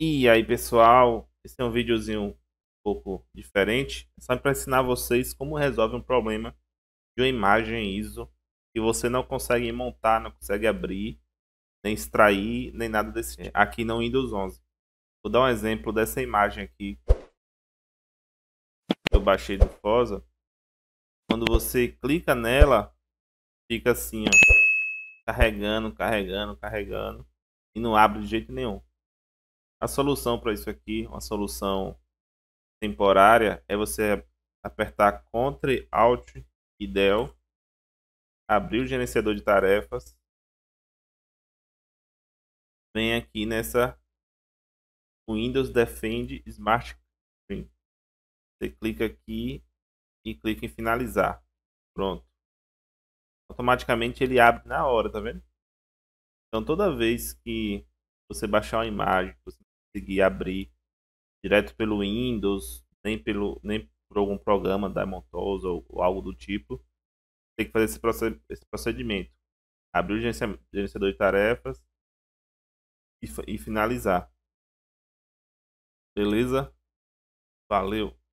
E aí pessoal, esse é um videozinho um pouco diferente, é só para ensinar vocês como resolve um problema de uma imagem ISO que você não consegue montar, não consegue abrir, nem extrair, nem nada desse tipo. É. Aqui no Windows 11. Vou dar um exemplo dessa imagem aqui que eu baixei do Fosa. Quando você clica nela, fica assim, ó, carregando, carregando, carregando e não abre de jeito nenhum. A solução para isso aqui, uma solução temporária, é você apertar Ctrl, Alt e Del, abrir o gerenciador de tarefas, vem aqui nessa Windows Defend Smart Print. Você clica aqui e clica em finalizar. Pronto. Automaticamente ele abre na hora, tá vendo? Então toda vez que você baixar uma imagem, você conseguir abrir direto pelo Windows, nem, pelo, nem por algum programa da Montos ou, ou, algo do tipo. Tem que fazer esse, proced esse procedimento. Abrir o gerenciador de tarefas e, e finalizar. Beleza? Valeu!